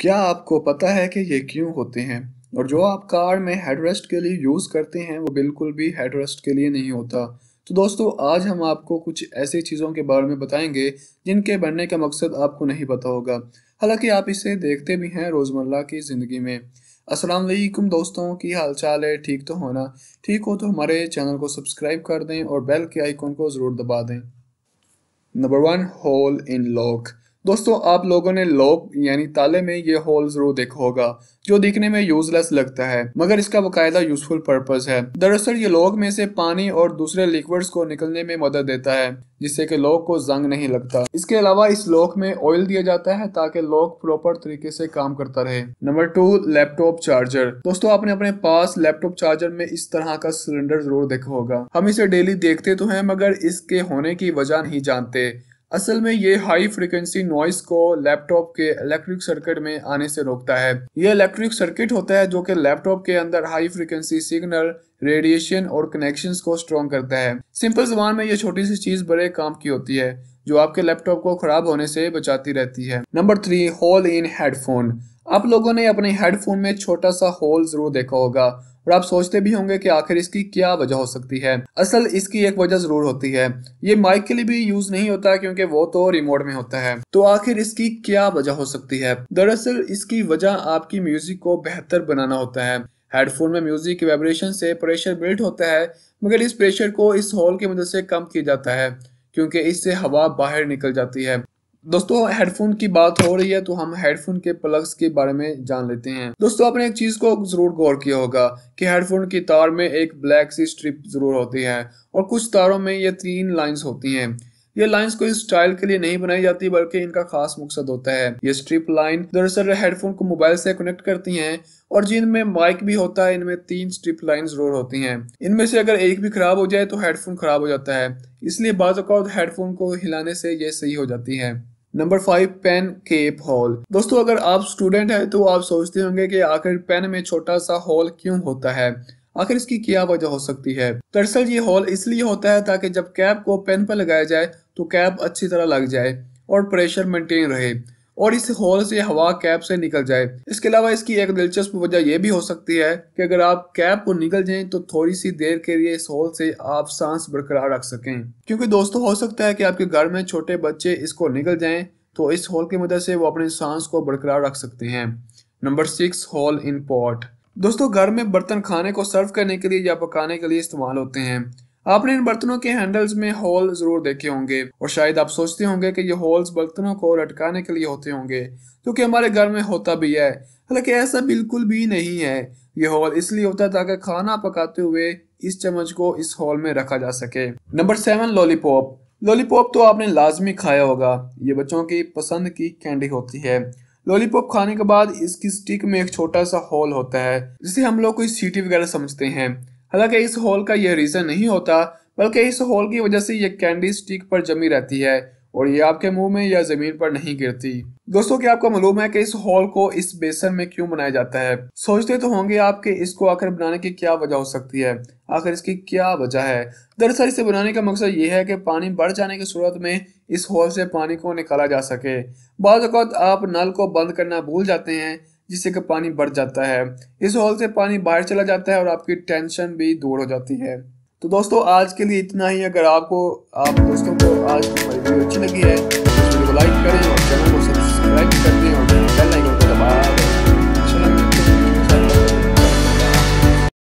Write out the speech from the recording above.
क्या आपको पता है कि ये क्यों होते हैं और जो आप कार में हेडरेस्ट के लिए यूज़ करते हैं वो बिल्कुल भी हेडरेस्ट के लिए नहीं होता तो दोस्तों आज हम आपको कुछ ऐसी चीज़ों के बारे में बताएंगे जिनके बनने का मकसद आपको नहीं पता होगा हालांकि आप इसे देखते भी हैं रोज़मर्रा की ज़िंदगी में अस्सलाम वालेकुम दोस्तों की हाल चाल है ठीक तो होना ठीक हो तो हमारे चैनल को सब्सक्राइब कर दें और बेल के आइकॉन को ज़रूर दबा दें number one hole in lock दोस्तों आप लोगों ने लॉक यानी ताले में ये होल जरूर देखा होगा जो दिखने में यूजलेस लगता है मगर इसका बकायदा यूजफुल पर्पज है दरअसल ये लॉक में से पानी और दूसरे लिक्विड्स को निकलने में मदद देता है जिससे कि लॉक को जंग नहीं लगता इसके अलावा इस लॉक में ऑयल दिया जाता है ताकि लॉक प्रॉपर तरीके से काम करता रहे नंबर टू लैपटॉप चार्जर दोस्तों आपने अपने पास लैपटॉप चार्जर में इस तरह का सिलेंडर जरूर देखा होगा हम इसे डेली देखते तो है मगर इसके होने की वजह नहीं जानते असल में ये हाई फ्रिक्वेंसी नॉइस को लैपटॉप के इलेक्ट्रिक सर्किट में आने से रोकता है ये इलेक्ट्रिक सर्किट होता है जो कि लैपटॉप के अंदर हाई फ्रिक्वेंसी सिग्नल रेडिएशन और कनेक्शन को स्ट्रॉन्ग करता है सिंपल जबान में ये छोटी सी चीज बड़े काम की होती है जो आपके लैपटॉप को खराब होने से बचाती रहती है number three hole in headphone आप लोगों ने अपने हेडफोन में छोटा सा होल जरूर देखा होगा और आप सोचते भी होंगे कि आखिर इसकी क्या वजह हो सकती है असल इसकी एक वजह जरूर होती है ये माइक के लिए भी यूज नहीं होता क्योंकि वो तो रिमोट में होता है तो आखिर इसकी क्या वजह हो सकती है दरअसल इसकी वजह आपकी म्यूजिक को बेहतर बनाना होता है हेडफोन में म्यूजिक वाइब्रेशन से प्रेशर बिल्ड होता है मगर इस प्रेशर को इस हॉल की मदद से कम किया जाता है क्योंकि इससे हवा बाहर निकल जाती है दोस्तों हेडफोन की बात हो रही है तो हम हेडफोन के प्लग्स के बारे में जान लेते हैं दोस्तों आपने एक चीज को जरूर गौर किया होगा कि हेडफोन की तार में एक ब्लैक सी स्ट्रिप जरूर होती है और कुछ तारों में ये तीन लाइंस होती हैं ये लाइंस कोई स्टाइल के लिए नहीं बनाई जाती बल्कि इनका खास मकसद होता है ये स्ट्रिप लाइन दरअसल हेडफोन को मोबाइल से कनेक्ट करती हैं और जिनमें माइक भी होता है इनमें तीन स्ट्रिप लाइन जरूर होती हैं इनमें से अगर एक भी खराब हो जाए तो हेडफोन खराब हो जाता है इसलिए बाज़ हेडफोन को हिलाने से ये सही हो जाती है number five pen cap hole दोस्तों अगर आप स्टूडेंट हैं तो आप सोचते होंगे कि आखिर पेन में छोटा सा हॉल क्यों होता है आखिर इसकी क्या वजह हो सकती है दरअसल ये हॉल इसलिए होता है ताकि जब कैप को पेन पर लगाया जाए तो कैप अच्छी तरह लग जाए और प्रेशर मेंटेन रहे और इस होल से हवा कैप से निकल जाए इसके अलावा इसकी एक दिलचस्प वजह यह भी हो सकती है कि अगर आप कैप को निकल जाए तो थोड़ी सी देर के लिए इस होल से आप सांस बरकरार रख सकें क्योंकि दोस्तों हो सकता है कि आपके घर में छोटे बच्चे इसको निकल जाएं तो इस होल की मदद से वो अपने सांस को बरकरार रख सकते हैं number six hole in pot दोस्तों घर में बर्तन खाने को सर्व करने के लिए या पकाने के लिए इस्तेमाल होते हैं आपने इन बर्तनों के हैंडल्स में होल जरूर देखे होंगे और शायद आप सोचते होंगे कि ये होल्स बर्तनों को लटकाने के लिए होते होंगे क्योंकि हमारे घर में होता भी है हालांकि ऐसा बिल्कुल भी नहीं है ये होल इसलिए होता है ताकि खाना पकाते हुए इस चम्मच को इस होल में रखा जा सके नंबर सेवन लॉलीपॉप लॉलीपॉप तो आपने लाजमी खाया होगा ये बच्चों की पसंद की कैंडी होती है लॉलीपॉप खाने के बाद इसकी स्टिक में एक छोटा सा होल होता है जिसे हम लोग कोई सीटी वगैरह समझते हैं हालांकि इस होल का यह रीज़न नहीं होता बल्कि इस होल की वजह से यह कैंडी स्टिक पर जमी रहती है और ये आपके मुंह में या जमीन पर नहीं गिरती दोस्तों क्या आपको मालूम है कि इस हॉल को इस बेसन में क्यों बनाया जाता है सोचते तो होंगे आपके इसको आखिर बनाने की क्या वजह हो सकती है आखिर इसकी क्या वजह है दरअसल इसे बनाने का मकसद ये है कि पानी बढ़ जाने की सूरत में इस हॉल से पानी को निकाला जा सके बाद आप नल को बंद करना भूल जाते हैं जिससे कि पानी बढ़ जाता है इस हॉल से पानी बाहर चला जाता है और आपकी टेंशन भी दूर हो जाती है तो दोस्तों आज के लिए इतना ही अगर आपको आप दोस्तों को आज की अच्छी लगी है तो लाइक